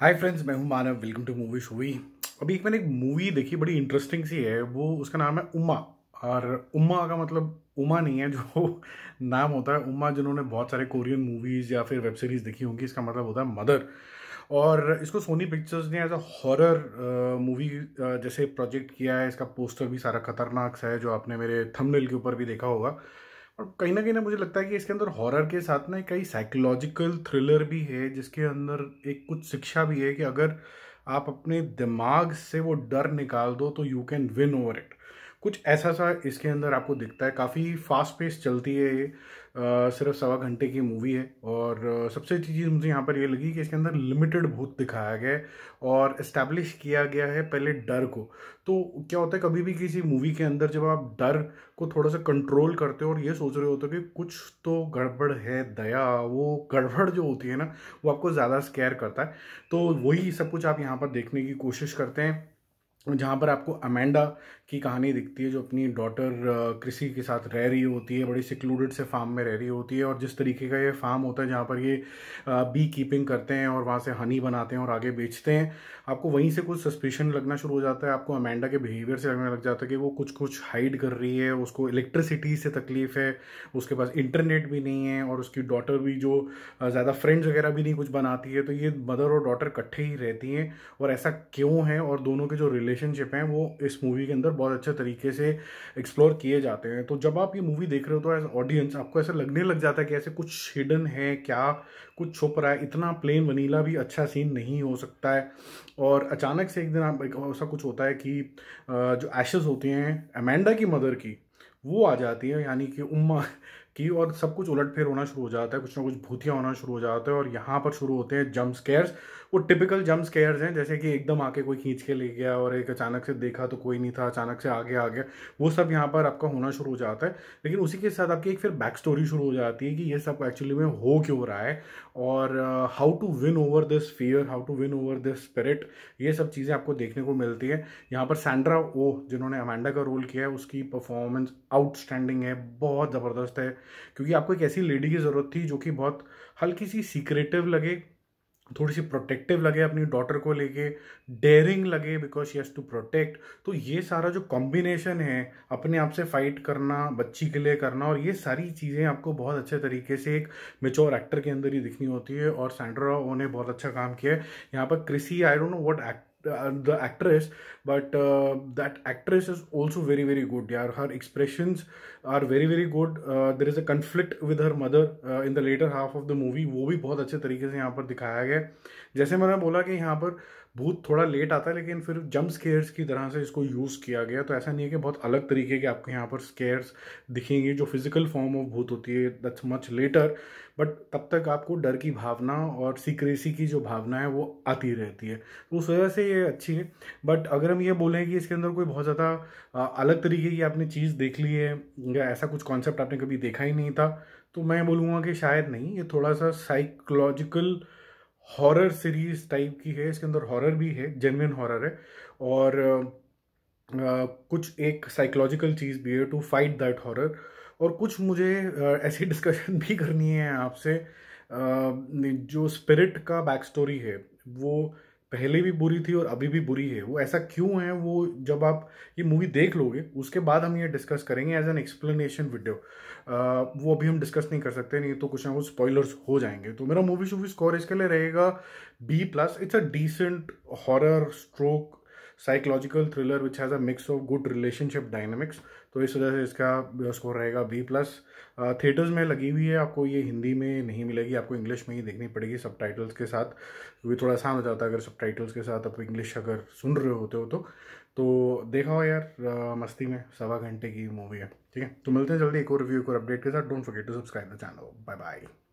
हाय friends मैं हूं Manav welcome to movie shoovy अभी एक मैंने एक मूवी देखी बड़ी इंटरेस्टिंग सी है वो उसका नाम है उमा और उमा का मतलब उमा नहीं है जो नाम होता है उमा जिन्होंने बहुत सारे कोरियन मूवीज़ या फिर वेब सीरीज़ देखी होंगी इसका मतलब होता है मदर और इसको सोनी पिक्चर्स ने एज अ हॉरर मूवी जैसे प्रोजेक्ट किया है इसका पोस्टर भी सारा खतरनाक सा है जो आपने मेरे थंबनेल के ऊपर भी देखा होगा और कहीं ना कहीं ना मुझे लगता है कि इसके अंदर हॉरर के साथ ना कई साइकोलॉजिकल थ्रिलर भी है जिसके अंदर एक कुछ शिक्षा भी है कि अगर आप अपने दिमाग से वो डर निकाल दो तो you can win over it कुछ ऐसा सा इसके अंदर आपको दिखता है काफ़ी फास्ट पेस चलती है ये सिर्फ सवा घंटे की मूवी है और सबसे अच्छी चीज़ मुझे यहाँ पर ये लगी कि इसके अंदर लिमिटेड भूत दिखाया गया है और इस्टेब्लिश किया गया है पहले डर को तो क्या होता है कभी भी किसी मूवी के अंदर जब आप डर को थोड़ा सा कंट्रोल करते हो और ये सोच रहे होते हो कि कुछ तो गड़बड़ है दया वो गड़बड़ जो होती है ना वो आपको ज़्यादा स्केयर करता है तो वही सब कुछ आप यहाँ पर देखने की कोशिश करते हैं जहाँ पर आपको अमेंडा की कहानी दिखती है जो अपनी डॉटर कृषि के साथ रह रही होती है बड़ी सिक्लूडेड से फार्म में रह रही होती है और जिस तरीके का ये फार्म होता है जहाँ पर ये बी कीपिंग करते हैं और वहाँ से हनी बनाते हैं और आगे बेचते हैं आपको वहीं से कुछ सस्पेशन लगना शुरू हो जाता है आपको अमेंडा के बिहेवियर से लगने लग जाता है कि वो कुछ कुछ हाइड कर रही है उसको इलेक्ट्रिसिटी से तकलीफ है उसके पास इंटरनेट भी नहीं है और उसकी डॉटर भी जो ज़्यादा फ्रेंड्स वगैरह भी नहीं कुछ बनाती है तो ये मदर और डॉटर इकट्ठे ही रहती हैं और ऐसा क्यों है और दोनों के जो रिलेशन रिलेशनशिप हैं वो इस मूवी के अंदर बहुत अच्छे तरीके से एक्सप्लोर किए जाते हैं तो जब आप ये मूवी देख रहे हो तो एज ऑडियंस आपको ऐसा लगने लग जाता है कि ऐसे कुछ हिडन है क्या कुछ छुप रहा है इतना प्लेन वनीला भी अच्छा सीन नहीं हो सकता है और अचानक से एक दिन आप ऐसा कुछ होता है कि जो एशेज़ होते हैं अमेंडा की मदर की वो आ जाती है यानी कि उम्मा की और सब कुछ उलट फेर होना शुरू हो जाता है कुछ ना कुछ भूतिया होना शुरू हो जाता है और यहाँ पर शुरू होते हैं जम्प स्केयर्स वो टिपिकल जम्प स्केयर्स हैं जैसे कि एकदम आके कोई खींच के ले गया और एक अचानक से देखा तो कोई नहीं था अचानक से आगे आ गया वो सब यहाँ पर आपका होना शुरू हो जाता है लेकिन उसी के साथ आपकी एक फिर बैक स्टोरी शुरू हो जाती है कि ये सब एक्चुअली में हो क्यों रहा है और how to win over this fear how to win over this spirit ये सब चीज़ें आपको देखने को मिलती है यहाँ पर सैंड्रा ओ जिन्होंने अमेंडा का रोल किया है उसकी परफॉर्मेंस आउटस्टैंडिंग है बहुत ज़बरदस्त है क्योंकि आपको एक ऐसी लेडी की ज़रूरत थी जो कि बहुत हल्की सी सीक्रेटिव लगे थोड़ी सी प्रोटेक्टिव लगे अपनी डॉटर को लेके डेयरिंग लगे because she has to protect तो ये सारा जो कॉम्बिनेशन है अपने आप से फाइट करना बच्ची के लिए करना और ये सारी चीज़ें आपको बहुत अच्छे तरीके से एक मेच्योर एक्टर के अंदर ही दिखनी होती है और सैंड्रा ओ ने बहुत अच्छा काम किया है यहाँ पर Chrissy I don't know what act the actress but uh, that actress is also very very good yeah her expressions are very very good uh, there is a conflict with her mother uh, in the later half of the movie wo bhi bahut acche tarike se yahan par dikhaya gaya hai jaise maine bola ki yahan par भूत थोड़ा late आता है लेकिन फिर jump scares की तरह से इसको यूज़ किया गया तो ऐसा नहीं है कि बहुत अलग तरीके के आपको यहाँ पर स्केयर्स दिखेंगे जो फिजिकल फॉर्म ऑफ भूत होती है दैट्स मच लेटर बट तब तक आपको डर की भावना और सीक्रेसी की जो भावना है वो आती रहती है तो उस वजह से ये अच्छी है बट अगर हम ये बोलें कि इसके अंदर कोई बहुत ज़्यादा अलग तरीके की आपने चीज़ देख ली है या ऐसा कुछ कॉन्सेप्ट आपने कभी देखा ही नहीं था तो मैं बोलूँगा कि शायद नहीं ये थोड़ा सा साइकोलॉजिकल हॉरर सीरीज टाइप की है इसके अंदर हॉरर भी है जेनविन हॉरर है और आ, कुछ एक साइकोलॉजिकल चीज़ भी है टू फाइट दैट हॉरर और कुछ मुझे ऐसी डिस्कशन भी करनी है आपसे जो स्पिरिट का बैक स्टोरी है वो पहले भी बुरी थी और अभी भी बुरी है वो ऐसा क्यों है वो जब आप ये मूवी देख लोगे उसके बाद हम ये डिस्कस करेंगे एज एन एक्सप्लेनेशन वीडियो वो अभी हम डिस्कस नहीं कर सकते नहीं तो कुछ ना कुछ स्पॉयलर्स हो जाएंगे तो मेरा मूवी शूवी स्कोर इसके लिए रहेगा B plus it's a decent horror stroke psychological thriller which has a mix of good relationship dynamics तो इस वजह से इसका स्कोर रहेगा बी प्लस थिएटर्स में लगी हुई है आपको ये हिंदी में नहीं मिलेगी आपको इंग्लिश में ही देखनी पड़ेगी सब के साथ क्योंकि थोड़ा आसान हो जाता है अगर सब के साथ आप इंग्लिश अगर सुन रहे होते हो तो तो देखा हो यार आ, मस्ती में सवा घंटे की मूवी है ठीक है तो मिलते हैं जल्दी एक और रिव्यू एक और अपडेट के साथ don't forget to subscribe the channel bye bye